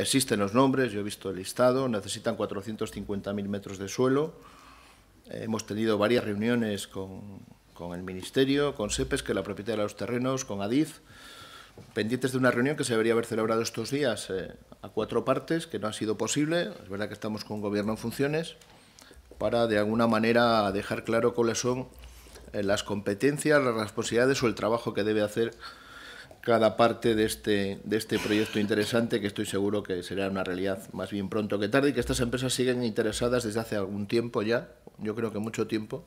Existen los nombres, yo he visto el listado, necesitan 450.000 metros de suelo. Hemos tenido varias reuniones con, el Ministerio, con SEPES, que es la propietaria de los terrenos, con ADIF, pendientes de una reunión que se debería haber celebrado estos días eh, a cuatro partes, que no ha sido posible. Es verdad que estamos con Gobierno en funciones, para de alguna manera dejar claro cuáles son eh, las competencias, las responsabilidades o el trabajo que debe hacer cada parte de este, de este proyecto interesante que estoy seguro que será una realidad más bien pronto que tarde y que estas empresas siguen interesadas desde hace algún tiempo ya, yo creo que mucho tiempo,